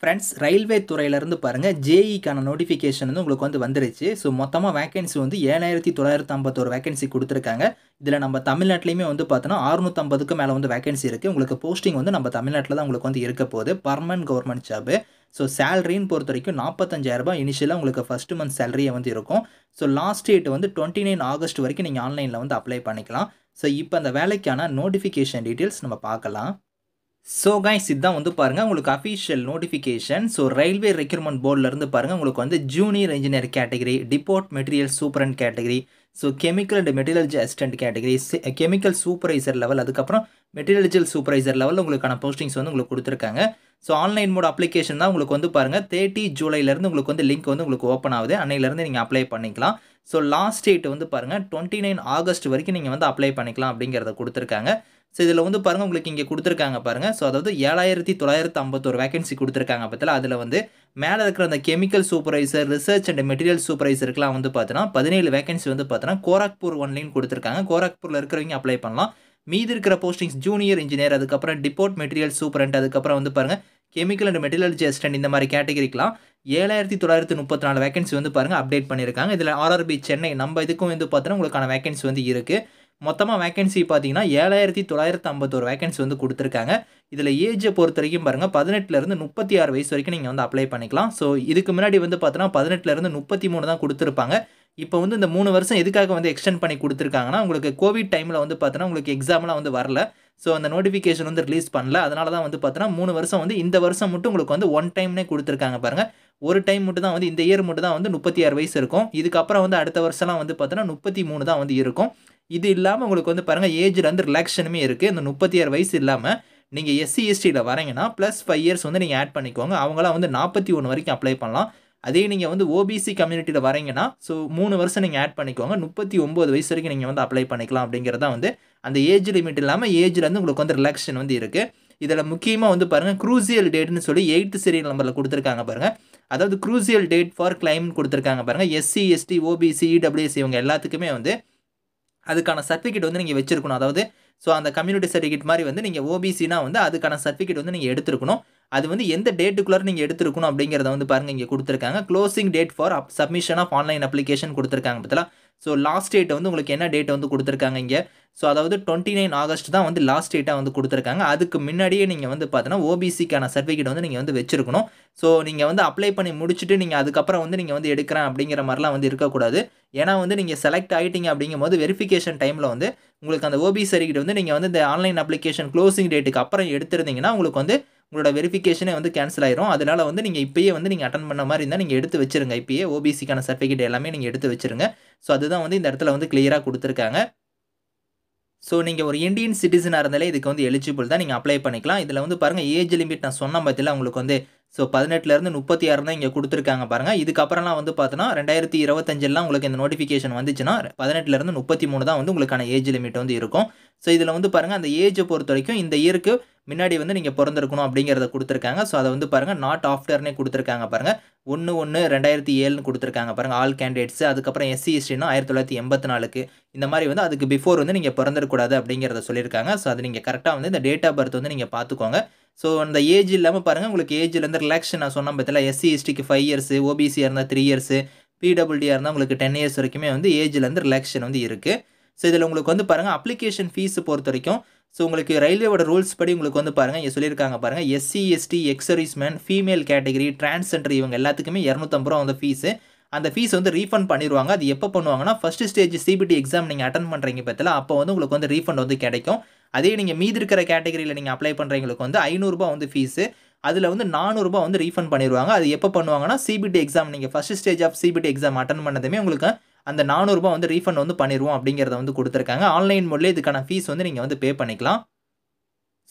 friends railway துறையிலேருந்து பாருங்கள் ஜேஇக்கான e notification வந்து உங்களுக்கு வந்து வந்துருச்சு ஸோ மொத்தமாக வேக்கன்சி வந்து ஏழாயிரத்தி தொள்ளாயிரத்தி ஐம்பத்தோரு வேக்கன்சி கொடுத்துருக்காங்க இதில் நம்ம தமிழ்நாட்டிலையுமே வந்து பார்த்தோன்னா அறுநூற்றம்பதுக்கு மேலே வந்து வேக்கன்சி இருக்குது உங்களுக்கு போஸ்டிங் வந்து நம்ம தமிழ்நாட்டில் தான் உங்களுக்கு வந்து இருக்க போகுது பர்மனன்ட் கவர்மெண்ட் ஜாபு ஸோ சேலரின்னு பொறுத்த வரைக்கும் நாற்பத்தஞ்சாயிரரூபா இனிஷியலாக உங்களுக்கு ஃபஸ்ட் மந்த் சேலரியை வந்து இருக்கும் ஸோ லாஸ்ட் டேட் வந்து டுவெண்ட்டி நைன் ஆகஸ்ட் வரைக்கும் நீங்கள் ஆன்லைனில் வந்து அப்ளை பண்ணிக்கலாம் ஸோ இப்போ அந்த வேலைக்கான நோட்டிஃபிகேஷன் டீட்டெயில்ஸ் நம்ம பார்க்கலாம் ஸோ கைஸ் இதுதான் வந்து பாருங்கள் உங்களுக்கு official notification so railway requirement போர்டிலேருந்து பாருங்கள் உங்களுக்கு வந்து junior engineer category depot material சூப்பரன் category so chemical and metallurgy assistant category chemical supervisor level அதுக்கப்புறம் மெட்டீரியல்ஜியல் சூப்பர்வைசர் லெவலில் உங்களுக்கான போஸ்டிங்ஸ் வந்து உங்களுக்கு கொடுத்துருக்காங்க ஸோ ஆன்லைன் மோட் அப்ளிகேஷன் தான் உங்களுக்கு வந்து பாருங்கள் தேர்ட்டி ஜூலைலேருந்து உங்களுக்கு வந்து லிங்க் வந்து உங்களுக்கு ஓப்பன் ஆகுது அன்னையிலேருந்து நீங்கள் அப்ளை பண்ணிக்கலாம் ஸோ லாஸ்ட் டேட் வந்து பாருங்கள் டுவெண்ட்டி நைன் ஆகஸ்ட் வரைக்கும் நீங்கள் வந்து அப்ளை பண்ணிக்கலாம் அப்படிங்கிறத கொடுத்துருக்காங்க ஸோ இதில் வந்து பாருங்கள் உங்களுக்கு இங்கே கொடுத்துருக்காங்க பாருங்கள் ஸோ அதாவது ஏழாயிரத்தி தொள்ளாயிரத்து ஐம்பத்தோரு வேகன்சி கொடுத்துருக்காங்க பார்த்தீங்களா அதில் வந்து மேலே இருக்கிற அந்த chemical supervisor research and material சூப்பர்வைசருக்குலாம் வந்து பார்த்தீங்கன்னா பதினேழு வேகன்சி வந்து பார்த்தீங்கன்னா கோராக்பூர் ஒன்லைன் கொடுத்துருக்காங்க கோராக்பூரில் இருக்கிறவங்க அப்ளை பண்ணலாம் மீதி இருக்கிற போஸ்டிங்ஸ் ஜூனியர் இன்ஜினியர் அதுக்கப்புறம் டிபோர்ட் மெட்டீரியல் சூப்பரண்ட் அதுக்கப்புறம் வந்து பாருங்கள் கெமிக்கல் அண்ட் மெட்டீரியல் ஜெஸ்டன் இந்த மாதிரி கேட்டகரிக்கெலாம் ஏழாயிரத்தி தொள்ளாயிரத்தி முப்பத்தி நாலு வேகன்சி வந்து பாருங்கள் அப்டேட் பண்ணியிருக்காங்க இதில் ஆர்ஆர்பி சென்னை நம்ம இதுக்கும் வந்து பார்த்தோன்னா உங்களுக்கான வேகன்சி வந்து இருக்குது மொத்தமாக வேகன்சி பார்த்தீங்கன்னா ஏழாயிரத்தி தொள்ளாயிரத்து ஐம்பத்தோரு வேகன்சி வந்து கொடுத்துருக்காங்க இதில் ஏஜை பொறுத்த வரைக்கும் பாருங்கள் பதினெட்டுலேருந்து முப்பத்தி ஆறு வயசு வரைக்கும் நீங்கள் வந்து அப்ளை பண்ணிக்கலாம் ஸோ இதுக்கு முன்னாடி வந்து பார்த்தோன்னா பதினெட்டுலேருந்து முப்பத்தி மூணு தான் கொடுத்துருப்பாங்க இப்போ வந்து இந்த மூணு வருஷம் எதுக்காக வந்து எக்ஸ்டெண்ட் பண்ணி கொடுத்துருக்காங்கன்னா உங்களுக்கு கோவிட் டைமில் வந்து பார்த்தோன்னா உங்களுக்கு எக்ஸாம்லாம் வந்து வரல ஸோ அந்த நோட்டிஃபிகேஷன் வந்து ரிலீஸ் பண்ணல அதனால தான் வந்து பார்த்தோன்னா மூணு வருஷம் வந்து இந்த வருஷம் மட்டும் உங்களுக்கு வந்து ஒன் டைம்னே கொடுத்துருக்காங்க பாருங்கள் ஒரு டைம் மட்டும் தான் வந்து இந்த இயர் மட்டும் தான் வந்து முப்பத்தி ஆறு வயசு இருக்கும் இதுக்கப்புறம் வந்து அடுத்த வருஷம்லாம் வந்து பார்த்தோன்னா முப்பத்தி மூணு தான் வந்து இருக்கும் இது இல்லாமல் உங்களுக்கு வந்து பாருங்கள் ஏஜ்லேருந்து வந்து ரிலாக்ஷனுமே இருக்குது இந்த முப்பத்தி ஆறு வயசு இல்லாமல் நீங்கள் எஸ்சி எஸ்டியில் வரீங்கன்னா ப்ளஸ் ஃபைவ் இயர்ஸ் வந்து நீங்கள் ஆட் பண்ணிக்கோங்க அவங்களாம் வந்து நாற்பத்தி ஒன்று வரைக்கும் அப்ளை பண்ணலாம் அதே நீங்கள் வந்து ஓபிசி கம்யூனிட்டியில் வரீங்கன்னா ஸோ மூணு வருஷம் நீங்கள் ஆட் பண்ணிக்கோங்க முப்பத்தி ஒம்பது வயசு வரைக்கும் நீங்கள் வந்து அப்ளை பண்ணிக்கலாம் அப்படிங்கிறதா வந்து அந்த ஏஜ் லிமிட் இல்லாமல் ஏஜில் வந்து உங்களுக்கு வந்து ரிலாக்ஷன் வந்து இருக்குது இதில் முக்கியமாக வந்து பாருங்கள் க்ரூசியல் டேட்னு சொல்லி எயித்து சீரியல் நம்பரில் கொடுத்துருக்காங்க பாருங்கள் அதாவது க்ரூசியல் டேட் ஃபார் கிளைம்னு கொடுத்துருக்காங்க பாருங்கள் SC ST OBC EWS e இவங்க எல்லாத்துக்குமே வந்து அதுக்கான சர்டிஃபிகேட் வந்து நீங்கள் வச்சுருக்கணும் அதாவது ஸோ அந்த கம்யூனிட்டி சர்டிஃபிகேட் மாதிரி வந்து நீங்கள் ஓபிசினா வந்து அதுக்கான சர்டிஃபிகேட் வந்து நீங்கள் எடுத்துருக்கணும் அது வந்து எந்த டேட்டுக்குள்ளே நீங்கள் எடுத்துருக்கணும் அப்படிங்கிறத வந்து பாருங்கள் இங்கே கொடுத்துருக்காங்க closing date for up submission of online application கொடுத்துருக்காங்க பார்த்தீங்களா ஸோ லாஸ்ட் டேட்டை வந்து உங்களுக்கு என்ன டேட் வந்து கொடுத்துருக்காங்க இங்கே ஸோ அதாவது டுவெண்ட்டி நைன் ஆகஸ்ட் தான் வந்து லாஸ்ட் டேட்டாக வந்து கொடுத்துருக்காங்க அதுக்கு முன்னாடியே நீங்கள் வந்து பார்த்தீங்கன்னா ஓபிசிக்கான சர்டிஃபிகேட் வந்து நீங்கள் வந்து வச்சுருக்கணும் ஸோ நீங்கள் வந்து அப்ளை பண்ணி முடிச்சுட்டு நீங்கள் அதுக்கப்புறம் வந்து நீங்கள் வந்து எடுக்கிறேன் அப்படிங்கிற மாதிரிலாம் வந்து இருக்கக்கூடாது ஏன்னா வந்து நீங்கள் செலக்ட் ஆகிட்டீங்க அப்படிங்கும் போது வெரிஃபிகேஷன் டைமில் வந்து உங்களுக்கு அந்த ஓபி சர்டிஃபிகேட் வந்து நீங்கள் வந்து இந்த ஆன்லைன் அப்ளிகேஷன் க்ளோசிங் டேட்டுக்கு அப்புறம் எடுத்துருந்தீங்கன்னா உங்களுக்கு வந்து உங்களோட வெரிஃபிகேஷனே வந்து கேன்சல் ஆயிரும் அதனால் வந்து நீங்கள் இப்போயே வந்து நீங்கள் அட்டன் பண்ண மாதிரி இருந்தால் நீங்கள் எடுத்து வச்சுருங்க இப்போயே ஓபிசிக்கான சர்டிஃபிகேட் எல்லாமே நீங்கள் எடுத்து வச்சுருங்க ஸோ அதுதான் வந்து இந்த இடத்துல வந்து கிளியராக கொடுத்துருக்காங்க ஸோ நீங்கள் ஒரு இந்தியன் சிட்டிசனாக இருந்தாலே இதுக்கு வந்து எலிஜிபிள் தான் நீங்கள் அப்ளை பண்ணிக்கலாம் இதில் வந்து பாருங்கள் ஏஜ் லிமிட் நான் சொன்ன பார்த்தீங்களா உங்களுக்கு வந்து ஸோ பதினெட்டுலேருந்து முப்பத்தி ஆறு தான் இங்கே கொடுத்துருக்காங்க பாருங்கள் இதுக்கப்புறம்லாம் வந்து பார்த்தோன்னா ரெண்டாயிரத்தி இருபத்தஞ்செல்லாம் உங்களுக்கு இந்த நோட்டிஃபிகேஷன் வந்துச்சுன்னா பதினெட்டுலேருந்து முப்பத்தி மூணு தான் வந்து உங்களுக்கான ஏஜ் லிமிட் வந்து இருக்கும் ஸோ இதில் வந்து பாருங்கள் அந்த ஏஜை பொறுத்த வரைக்கும் இந்த இயருக்கு முன்னாடி வந்து நீங்கள் பிறந்திருக்கணும் அப்படிங்கிறத கொடுத்துருக்காங்க ஸோ அதை வந்து பாருங்கள் நாட் ஆஃப்டர்னே கொடுத்துருக்காங்க பாருங்கள் ஒன்று ஒன்று ரெண்டாயிரத்தி ஏழுன்னு கொடுத்துருக்காங்க பாருங்கள் ஆல் கேண்டிடேட்ஸ் அதுக்கப்புறம் எஸ்சி ஹிஸ்ட்ரினா ஆயிரத்தி தொள்ளாயிரத்தி எண்பத்தி நாலுக்கு இந்த மாதிரி வந்து அதுக்கு பிஃபோர் வந்து நீங்கள் பிறந்திருக்கூடாது அப்படிங்கிறத சொல்லியிருக்காங்க ஸோ அது நீங்கள் கரெக்டாக வந்து இந்த டேட் ஆஃப் பர்த் வந்து நீங்கள் பார்த்துக்கோங்க ஸோ அந்த ஏஜ் இல்லாமல் பாருங்கள் உங்களுக்கு ஏஜ்லேருந்து ரிலாக்ஷன் நான் சொன்ன பார்த்தல எஸ்சி ஹிஸ்ட்ரிக்கு ஃபைவ் இயர்ஸு ஓபிசியாக இருந்தால் த்ரீ இயர்ஸு பிடபிள்டியாக இருந்தால் உங்களுக்கு டென் இயர்ஸ் வரைக்குமே வந்து ஏஜ்லேருந்து ரிலாக்ஷன் வந்து இருக்குது ஸோ இதில் உங்களுக்கு வந்து பாருங்கள் அப்ளிகேஷன் ஃபீஸ் பொறுத்த வரைக்கும் ஸோ உங்களுக்கு ரயில்வேவோட ரூல்ஸ் படி உங்களுக்கு வந்து பாருங்கள் இங்கே சொல்லியிருக்காங்க பாருங்கள் SC ST ex serviceman female category transgender இவங்க எல்லாத்துக்குமே இரநூத்தம்பது ரூபா வந்து ஃபீஸு அந்த ஃபீஸ் வந்து ரீஃபண்ட் பண்ணிடுவாங்க அது எப்போ பண்ணுவாங்கன்னா ஃபஸ்ட்டு ஸ்டேஜ் சிபிடி எக்ஸாம் நீங்கள் அட்டன் பண்ணுறீங்க பற்றில அப்போ வந்து உங்களுக்கு வந்து ரீஃபண்ட் வந்து கிடைக்கும் அதே நீங்கள் மீதி இருக்கிற கேட்டகரியில் நீங்கள் அப்ளை பண்ணுறவங்களுக்கு வந்து ஐநூறுரூபா வந்து ஃபீஸு அதில் வந்து நானூறுரூபா வந்து ரீஃபண்ட் பண்ணிடுவாங்க அது எப்போ பண்ணுவாங்கன்னா சிபிடி எக்ஸாம் நீங்கள் first stage of CBT exam attend பண்ணதுமே உங்களுக்கு அந்த நானூறுபா வந்து ரீஃபண்ட் வந்து பண்ணிடுவோம் அப்படிங்கிறத வந்து கொடுத்துருக்காங்க ஆன்லைன் மூலியம் இதுக்கான ஃபீஸ் வந்து நீங்கள் வந்து பே பண்ணிக்கலாம்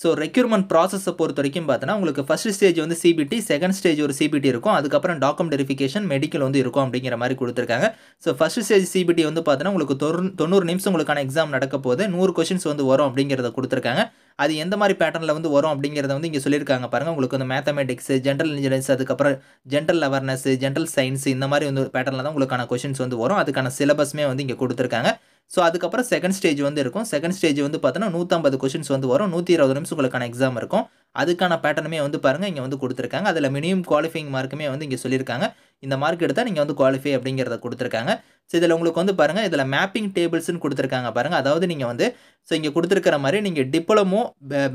ஸோ ரெக்யூர்மெண்ட் ப்ராசஸை பொறுத்த வரைக்கும் பார்த்தீங்கன்னா உங்களுக்கு ஃபஸ்ட் ஸ்டேஜ் வந்து சிபிடி செகண்ட் ஸ்டேஜ் ஒரு சிபிடி இருக்கும் அதுக்கப்புறம் டாக்குமெண்ட் வெரிஃபிகேஷன் மெடிக்கல் வந்து இருக்கும் அப்படிங்கிற மாதிரி கொடுத்துருக்காங்க ஸோ ஃபஸ்ட் ஸ்டேஜ் சிபிடி வந்து பார்த்தீங்கன்னா உங்களுக்கு தொண்ணூறு நிமிஷம் உங்களுக்கான எக்ஸாம் நடக்க போது நூறு கொஷின்ஸ் வந்து வரும் அப்படிங்கிறத கொடுத்துருக்காங்க அது எந்த மாதிரி பேட்டர்னில் வந்து வரும் அப்படிங்கிறத வந்து இங்கே சொல்லியிருக்காங்க பாருங்கள் உங்களுக்கு வந்து மேத்தமெட்டிக்ஸ் ஜென்ரல் இன்ஜினியரிங்ஸ் அதுக்கப்புறம் ஜென்ரல் அவேர்னஸ் ஜென்ரல் சயின்ஸ் இந்த மாதிரி வந்து பேட்டர்னில் தான் உங்களுக்கான கொஷின்ஸ் வந்து வரும் அதுக்கான சிலபஸ்மே வந்து இங்கே கொடுத்துருக்காங்க ஸோ அதுக்கப்புறம் செகண்ட் ஸ்டேஜ் வந்து இருக்கும் செகண்ட் ஸ்டேஜ் வந்து பார்த்தீங்கன்னா நூற்றம்பது கொஷின்ஸ் வந்து வரும் நூற்றி இருபது நிமிஷம் உங்களுக்கான எக்ஸாம் இருக்கும் அதுக்கான பேட்டர்னுமே வந்து பாருங்கள் இங்கே வந்து கொடுத்துருக்காங்க அதில் மினிமம் குவாலிஃபைங் மார்க்குமே வந்து இங்கே சொல்லியிருக்காங்க இந்த மார்க் எடுத்தால் நீங்கள் வந்து குவாலிஃபை அப்படிங்கிறத கொடுத்துருக்காங்க ஸோ இதில் உங்களுக்கு வந்து பாருங்கள் இதில் மேப்பிங் டேபிள்ஸ்னு கொடுத்துருக்காங்க பாருங்கள் அதாவது நீங்கள் வந்து ஸோ இங்கே கொடுத்துருக்கிற மாதிரி நீங்கள் டிப்ளமோ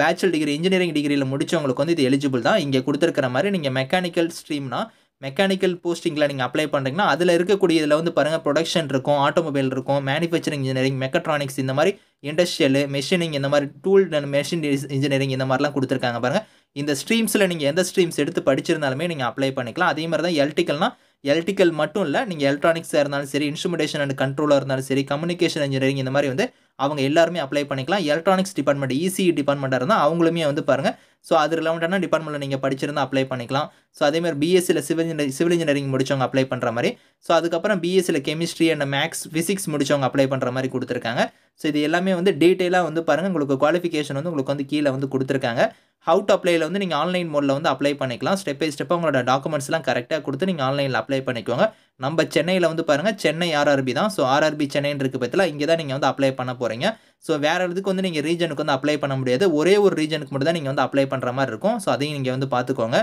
பேச்சுலர் டிகிரி இன்ஜினியரிங் டிகிரியில் முடிச்சவங்களுக்கு வந்து இது எலிஜிபிள் தான் இங்கே கொடுத்துருக்கிற மாதிரி நீங்கள் மெக்கானிக்கல் ஸ்ட்ரீம்னா மெக்கானிக்கல் போஸ்டிங்கில் நீங்கள் அப்ளை பண்ணுறீங்கன்னா அதில் இருக்கக்கூடிய இதில் வந்து பாருங்கள் ப்ரொடக்ஷன் இருக்கும் ஆட்டோமொபைல் இருக்கும் மேனுஃபேக்சரிங் இன்ஜினியரிங் மெக்கட்ரானிக்ஸ் இந்த மாதிரி இண்டஸ்ட்ரியல் மெஷினிங் இந்த மாதிரி டூல் அண்ட் மெஷின் இன்ஜினியரிங் இந்த மாதிரிலாம் கொடுத்துருக்காங்க பாருங்கள் இந்த ஸ்ட்ரீம்ஸில் நீங்கள் எந்த ஸ்ட்ரீம்ஸ் எடுத்து படிச்சிருந்தாலுமே நீங்கள் அப்ளை பண்ணிக்கலாம் அதே மாதிரி தான் எலக்ட்ரிக்கல்னால் எலக்ட்ரிக்கல் மட்டும் இல்லை நீங்கள் எலக்ட்ரானிக்ஸாக இருந்தாலும் சரி இன்ஸ்ட்ருமெண்டேஷன் அண்ட் கண்ட்ரோலாக இருந்தாலும் சரி கம்யூனிகேஷன் இன்ஜினியரிங் இந்த மாதிரி வந்து அவங்க எல்லாருமே அப்ளை பண்ணிக்கலாம் எலக்ட்ரானிக்ஸ் டிபார்ட்மெண்ட் இசிஇ டிபார்ட்மெண்ட்டாக இருந்தால் அவங்களுமே வந்து பாருங்கள் ஸோ அது ரிலவெண்ட்டான டிபார்ட்மெண்ட்டில் நீங்கள் படிச்சிருந்தால் அப்ளை பண்ணிக்கலாம் ஸோ அதேமாதிரி பிஎஸ்சியில் சிவில் இன்ஜினியர் சிவில் இன்ஜினியரிங் முடிச்சவங்க அப்ளை பண்ணுற மாதிரி ஸோ அதுக்கப்புறம் பிஎஸ்சியில் கெமிஸ்ட்ரி அண்ட் மேக்ஸ் ஃபிசிக்ஸ் முடிச்சவங்க அப்ளை பண்ணுற மாதிரி கொடுத்துருக்காங்க ஸோ இது எல்லாமே வந்து டீட்டெயிலாக வந்து பாருங்கள் உங்களுக்கு குவாலிஃபிகேஷன் வந்து உங்களுக்கு வந்து கீழே வந்து கொடுத்துருக்காங்க ஹவு டு அப்ளைல வந்து நீங்கள் ஆன்லைன் மோடில் வந்து அப்ளை பண்ணிக்கலாம் ஸ்டெப் பை ஸ்டெப்பாக உங்களோட டாக்குமெண்ட்ஸ்லாம் கரெக்டாக கொடுத்து நீங்கள் ஆன்லைனில் அப்ளை பண்ணிக்கோங்க நம்ம சென்னையில் வந்து பாருங்கள் சென்னை ஆர்ஆர்பி தான் ஸோ ஆர்ஆர்பி சென்னைன்னு இருக்குது பற்றில இங்கே தான் நீங்கள் வந்து அப்ளை பண்ண போகிறீங்க ஸோ வேறு இடத்துக்கு வந்து நீங்கள் ரீஜனுக்கு வந்து அப்ளை பண்ண முடியாது ஒரே ஒரு ரீஜனுக்கு மட்டும் தான் நீங்கள் வந்து அப்ளை பண்ணுற மாதிரி இருக்கும் ஸோ அதையும் நீங்கள் வந்து பார்த்துக்கோங்க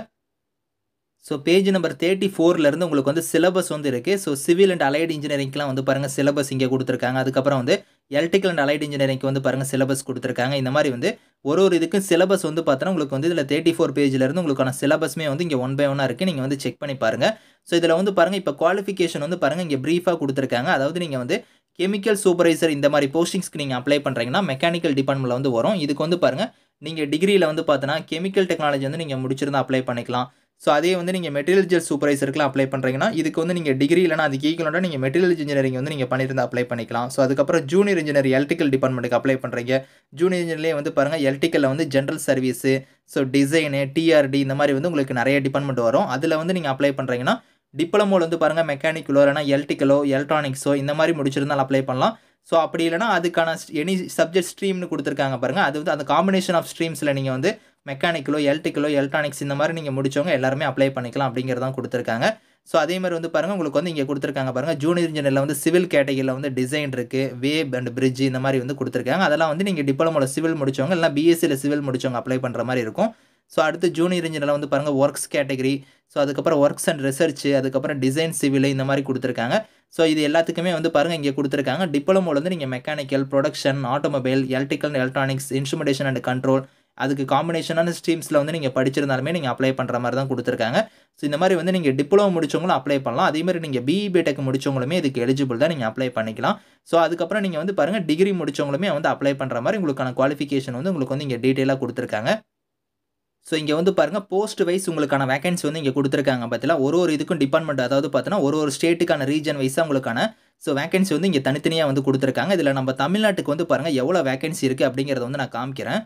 ஸோ பேஜ் நம்பர் தேர்ட்டி ஃபோர்லேருந்து உங்களுக்கு வந்து சிலபஸ் வந்து இருக்குது ஸோ சிவில் அண்ட் அலைடு இன்ஜினியரிங்க்குலாம் வந்து பாருங்கள் சிலபஸ் இங்கே கொடுத்துருக்காங்க அதுக்கப்புறம் வந்து எலக்ட்ரிக்கல் அண்ட் அலைடு இன்ஜினியரிங்க்கு வந்து பாருங்கள் சிலபஸ் கொடுத்துருக்காங்க இந்த மாதிரி வந்து ஒரு ஒரு இதுக்கும் சிலபஸ் வந்து பார்த்தோன்னா உங்களுக்கு வந்து இதில் தேர்ட்டி ஃபோர் பேஜ்லேருந்து உங்களுக்கான சிலபஸ்மே வந்து இங்கே ஒன் பை ஒன்னாக இருக்குது நீங்கள் வந்து செக் பண்ணி பாருங்கள் ஸோ இதில் வந்து பாருங்கள் இப்போ குவாலிஃபிகேஷன் வந்து பாருங்கள் இங்கே ப்ரீஃபாக கொடுத்துருக்காங்க அதாவது நீங்கள் வந்து கெமிக்கல் சூப்பர்வைசர் இந்த மாதிரி போஸ்டிங்ஸ்க்கு நீங்கள் அப்ளை பண்ணுறீங்கன்னா மெக்கானிக்கல் டிபார்ட்மெண்ட்டில் வந்து வரும் இதுக்கு வந்து பாருங்கள் நீங்கள் டிகிரியில் வந்து பார்த்தோன்னா கெமிக்கல் டெக்னாலஜி வந்து நீங்கள் முடிச்சிருந்தால் அப்ளை பண்ணிக்கலாம் ஸோ அதே வந்து நீங்கள் மெட்டீரியல் இன்ஜினியர் அப்ளை பண்ணுறீங்கன்னா இதுக்கு வந்து நீங்கள் டிகிரி இல்லைனா அதுக்கு ஈக்குவலாக நீங்கள் மெட்டீரியல் இன்ஜினியரிங் வந்து நீங்கள் பண்ணியிருந்தா அப்ளை பண்ணிக்கலாம் ஸோ அதுக்கப்புறம் ஜூனியர் இன்ஜினியர் எலக்ட்ரிக்கல் டிபார்ட்மெண்ட்டுக்கு அப்ளை பண்ணுறீங்க ஜூனியர் இன்ஜினியர்லேயே வந்து பாருங்கள் எலக்ட்ரிக்கலில் வந்து general service so design DRT இந்த மாதிரி வந்து உங்களுக்கு நிறைய டிபார்ட்மெண்ட் வரும் அதில் வந்து நீங்கள் அப்ளை பண்ணுறீங்கன்னா டிப்ளமோவில் வந்து பாருங்கள் மெக்கானிக்கலோ இல்லைனா எலக்ட்ரிக்கலோ எலக்ட்ரானிக்ஸோ இந்த மாதிரி முடிச்சிருந்தாலும் அப்ளை பண்ணலாம் ஸோ அப்படி இல்லைனா அதுக்கான எனி சப்ஜெக்ட் ஸ்ட்ரீம்னு கொடுத்துருக்காங்க பாருங்கள் அது வந்து அந்த காம்பினேஷன் ஆஃப் ஸ்ட்ரீம்ஸில் நீங்கள் வந்து மெக்கானிக்கலோ எலக்ட்ரிக்கலோ எலக்ட்ரானிக்ஸ் இந்த மாதிரி நீங்கள் முடிச்சவங்க எல்லாருமே அப்ளை பண்ணிக்கலாம் அப்படிங்கிறதான் கொடுத்துருக்காங்க ஸோ அதே மாதிரி வந்து பாருங்கள் உங்களுக்கு வந்து இங்கே கொடுத்துருக்காங்க பாருங்கள் ஜூனியர் இன்ஜினியரில் வந்து சிவில் கேட்டகிரியில் வந்து டிசைன் இருக்குது வே அண்ட் பிரிட்ஜ் இந்த மாதிரி வந்து கொடுத்துருக்காங்க அதெல்லாம் வந்து நீங்கள் டிப்ளமோவில் சிவில் முடிச்சவங்க இல்லை பிஎஸ்சியில் சிவில் முடிச்சவங்க அப்ளை பண்ணுற மாதிரி இருக்கும் ஸோ அடுத்து ஜூனியர் இன்ஜினியரில் வந்து பாருங்கள் ஒர்க்ஸ் கேட்டகிரி ஸோ அதுக்கப்புறம் ஒர்க்ஸ் அண்ட் ரிசர்ச் அதுக்கப்புறம் டிசைன் சிவில் இந்த மாதிரி கொடுத்துருக்காங்க ஸோ இது எல்லாத்துக்குமே வந்து பாருங்கள் இங்கே கொடுத்துருக்காங்க டிப்ளமோவில் வந்து நீங்கள் mechanical production automobile electrical and electronics instrumentation and control அதுக்கு காம்பினேஷனான ஸ்ட்ரீம்ஸில் வந்து நீங்கள் படிச்சிருந்தாலுமே நீங்கள் அப்ளை பண்ணுற மாதிரி தான் கொடுத்துருக்காங்க ஸோ இந்த மாதிரி வந்து நீங்கள் டிப்ளமோ முடிச்சவங்களும் அப்ளை பண்ணலாம் அதேமாதிரி நீங்கள் பிஇ பிடெக் e முடிச்சவங்களுமே இதுக்கு எலிஜிபிள் தான் நீங்கள் அப்ளை பண்ணிக்கலாம் ஸோ அதுக்கப்புறம் நீங்கள் வந்து பாருங்கள் டிகிரி முடிச்சவங்களுமே வந்து அப்ளை பண்ணுற மாதிரி உங்களுக்கான குவாலிஃபிகேஷன் வந்து உங்களுக்கு வந்து இங்கே டீட்டெயிலாக கொடுத்துருக்காங்க ஸோ இங்கே வந்து பாருங்கள் போஸ்ட் வைஸ் உங்களுக்கான வேகன்சி வந்து இங்கே கொடுத்துருக்காங்க பார்த்தீங்களா ஒரு ஒரு இதுக்கும் டிபார்ட்மெண்ட் அதாவது பார்த்தீங்கன்னா ஒரு ஒரு ஸ்டேட்டுக்கான ரீஜன் வைஸாக உங்களுக்கான ஸோ வேகன்சி வந்து இங்கே தனித்தனியாக வந்து கொடுத்துருக்காங்க இதில் நம்ம தமிழ்நாட்டுக்கு வந்து பாருங்கள் எவ்வளோ வேகன்சி இருக்குது அப்படிங்கிறத வந்து நான் காமிக்கிறேன்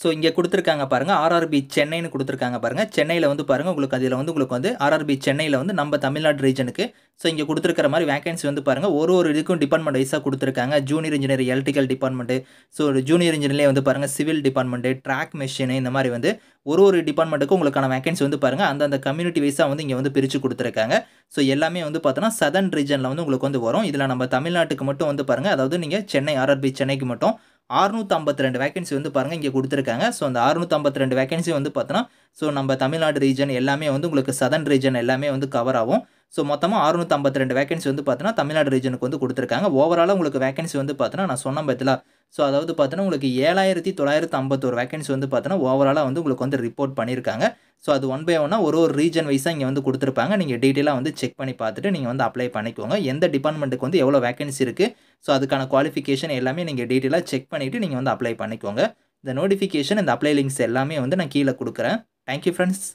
ஸோ இங்கே கொடுத்துருக்காங்க பாருங்கள் ஆர்ஆர்பி சென்னைன்னு கொடுத்துருக்காங்க பாருங்கள் சென்னையில் வந்து பாருங்கள் உங்களுக்கு அதில் வந்து உங்களுக்கு வந்து ஆர்ஆர்பி சென்னையில் வந்து நம்ம தமிழ்நாடு ரீஜனுக்கு ஸோ இங்கே கொடுத்துருக்கிற மாதிரி வேகன்சி வந்து பாருங்கள் ஒரு ஒரு இதுக்கும் டிபார்ட்மெண்ட் வைஸாக கொடுத்துருக்காங்க junior engineer electrical department so junior இன்ஜினியர்லேயே வந்து பாருங்கள் சிவில் டிபார்ட்மெண்ட்டு ட்ராக் மிஷினு இந்த மாதிரி வந்து ஒரு ஒரு டிபார்ட்மெண்ட்டுக்கும் உங்களுக்கான வேகன்சி வந்து பாருங்கள் அந்தந்த கம்யூனிட்டி வைஸாக வந்து இங்கே வந்து பிரித்து கொடுத்துருக்காங்க ஸோ எல்லாமே வந்து பார்த்தோன்னா சதன் ரீஜனில் வந்து உங்களுக்கு வந்து வரும் இதில் நம்ம தமிழ்நாட்டுக்கு மட்டும் வந்து பாருங்கள் அதாவது நீங்கள் சென்னை ஆர்ஆர்பி சென்னைக்கு மட்டும் அறுநூற்றி ஐம்பத்தி ரெண்டு வேகன்சி வந்து பாருங்கள் இங்கே கொடுத்துருக்காங்க ஸோ அந்த அறுநூற்றி ஐம்பத்தி ரெண்டு வேகன்சி வந்து பார்த்தோன்னா ஸோ நம்ம தமிழ்நாடு ரீஜன் எல்லாமே வந்து உங்களுக்கு சதன் ரீஜன் எல்லாமே வந்து கவர் ஆகும் ஸோ மொத்தமாக அறுநூற்றி ஐம்பத்தி ரெண்டு வேகன்சி வந்து பார்த்தீங்கன்னா தமிழ்நாடு ரீஜனுக்கு வந்து கொடுத்துருக்காங்க ஓவராலாக உங்களுக்கு வேகன்சி வந்து பார்த்தீங்கன்னா நான் சொன்ன பத்தில ஸோ அதாவது பார்த்தீங்கன்னா உங்களுக்கு ஏழாயிரத்தி தொள்ளாயிரத்து ஐம்பத்தோரு வேகன்சி வந்து பார்த்தீங்கன்னா ஓவராலாக வந்து உங்களுக்கு வந்து ரிப்போர்ட் பண்ணியிருக்காங்க ஸோ அது ஒன் பை ஒன்னாக ஒரு ஒரு ரீஜன் வைஸாக இங்கே வந்து கொடுத்துருப்பாங்க நீங்கள் டீட்டெயிலாக வந்து செக் பண்ணி பார்த்துட்டு நீங்கள் வந்து அப்ளை பண்ணிக்கோங்க எந்த டிபார்ட்மெண்ட்டுக்கு வந்து எவ்வளோ வேகன்சி இருக்குது ஸோ அதுக்கான குவாலிஃபிகேஷன் எல்லாமே நீங்கள் டீட்டெயிலாக செக் பண்ணிவிட்டு நீங்கள் வந்து அப்ளை பண்ணிக்கோங்க இந்த நோட்டிஃபிகேஷன் இந்த அப்ளை லிங்க்ஸ் எல்லாமே வந்து நான் கீழே கொடுக்குறேன் தேங்க்யூ ஃப்ரெண்ட்ஸ்